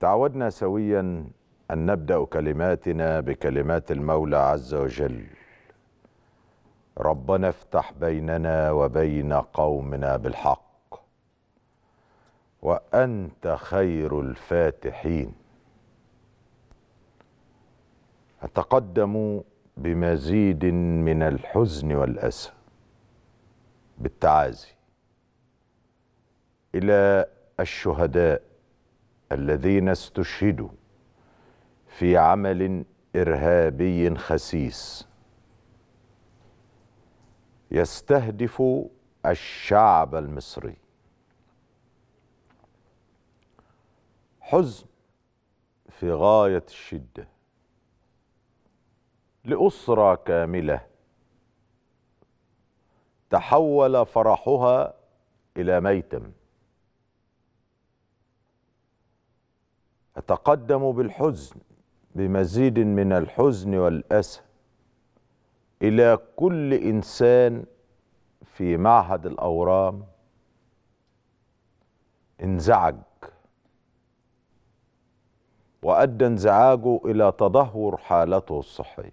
تعودنا سويا أن نبدأ كلماتنا بكلمات المولى عز وجل ربنا افتح بيننا وبين قومنا بالحق وأنت خير الفاتحين أتقدم بمزيد من الحزن والأسى بالتعازي إلى الشهداء الذين استشهدوا في عمل إرهابي خسيس يستهدف الشعب المصري حزن في غاية الشدة لأسرة كاملة تحول فرحها إلى ميتم أتقدم بالحزن بمزيد من الحزن والأسى إلى كل إنسان في معهد الأورام انزعج وأدى انزعاجه إلى تدهور حالته الصحية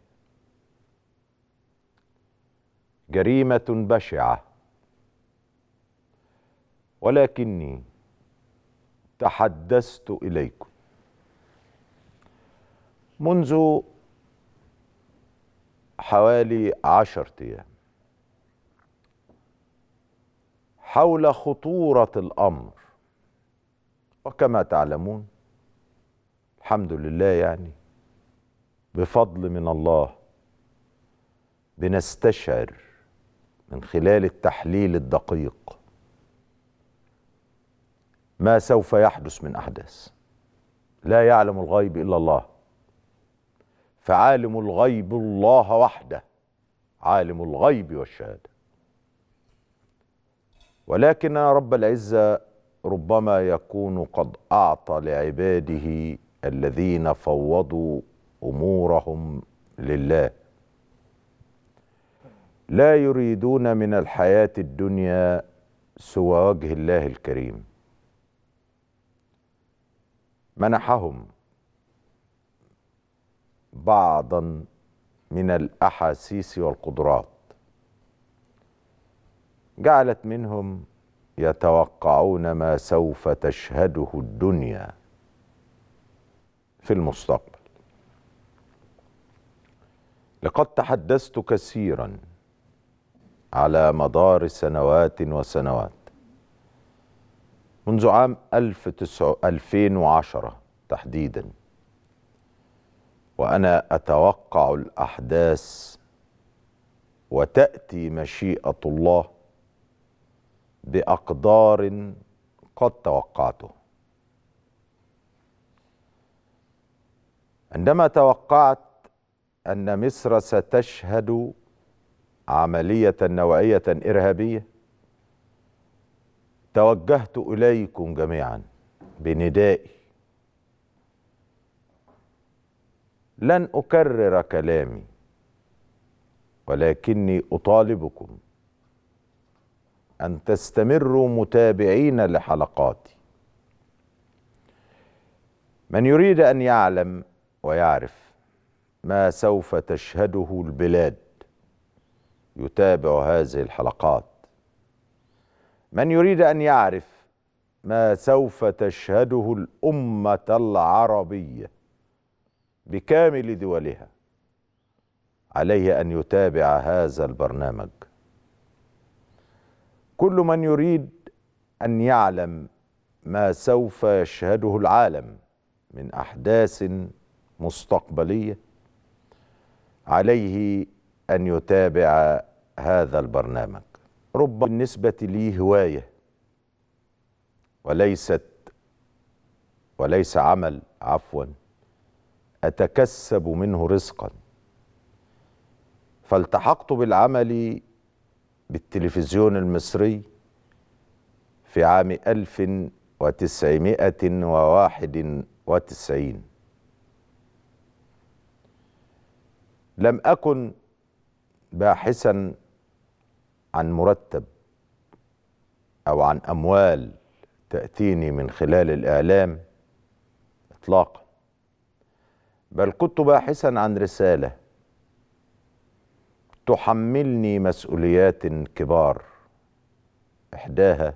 جريمة بشعة ولكني تحدثت إليكم منذ حوالي عشر ايام حول خطورة الأمر وكما تعلمون الحمد لله يعني بفضل من الله بنستشعر من خلال التحليل الدقيق ما سوف يحدث من أحداث لا يعلم الغيب إلا الله فعالم الغيب الله وحده عالم الغيب والشهاده ولكن رب العزه ربما يكون قد اعطى لعباده الذين فوضوا امورهم لله لا يريدون من الحياه الدنيا سوى وجه الله الكريم منحهم بعضا من الاحاسيس والقدرات جعلت منهم يتوقعون ما سوف تشهده الدنيا في المستقبل لقد تحدثت كثيرا على مدار سنوات وسنوات منذ عام 2010 تحديدا وانا اتوقع الاحداث وتاتي مشيئه الله باقدار قد توقعته عندما توقعت ان مصر ستشهد عمليه نوعيه ارهابيه توجهت اليكم جميعا بندائي لن اكرر كلامي ولكني اطالبكم ان تستمروا متابعين لحلقاتي من يريد ان يعلم ويعرف ما سوف تشهده البلاد يتابع هذه الحلقات من يريد ان يعرف ما سوف تشهده الامه العربيه بكامل دولها عليه ان يتابع هذا البرنامج كل من يريد ان يعلم ما سوف يشهده العالم من احداث مستقبليه عليه ان يتابع هذا البرنامج رب بالنسبه لي هوايه وليست وليس عمل عفوا أتكسب منه رزقا فالتحقت بالعمل بالتلفزيون المصري في عام 1991 لم أكن باحثا عن مرتب أو عن أموال تأتيني من خلال الإعلام إطلاقا بل كنت باحثا عن رسالة تحملني مسؤوليات كبار إحداها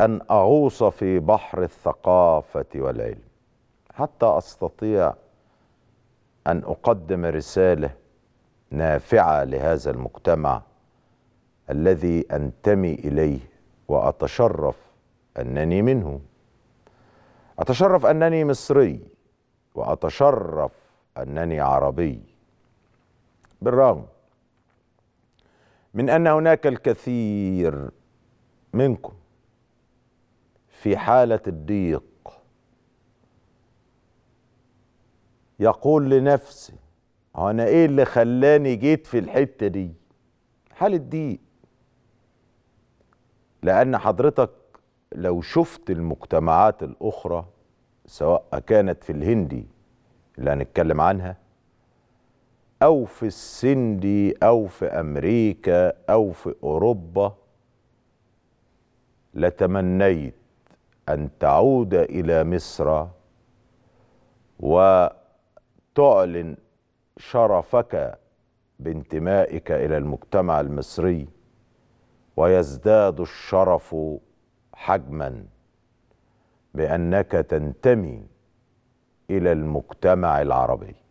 أن أغوص في بحر الثقافة والعلم حتى أستطيع أن أقدم رسالة نافعة لهذا المجتمع الذي أنتمي إليه وأتشرف أنني منه أتشرف أنني مصري وأتشرف أنني عربي بالرغم من أن هناك الكثير منكم في حالة الضيق يقول لنفسي أنا إيه اللي خلاني جيت في الحتة دي حالة ضيق لأن حضرتك لو شفت المجتمعات الأخرى سواء كانت في الهندي اللي هنتكلم عنها أو في السندي أو في أمريكا أو في أوروبا لتمنيت أن تعود إلى مصر وتعلن شرفك بانتمائك إلى المجتمع المصري ويزداد الشرف حجماً بانك تنتمي الى المجتمع العربي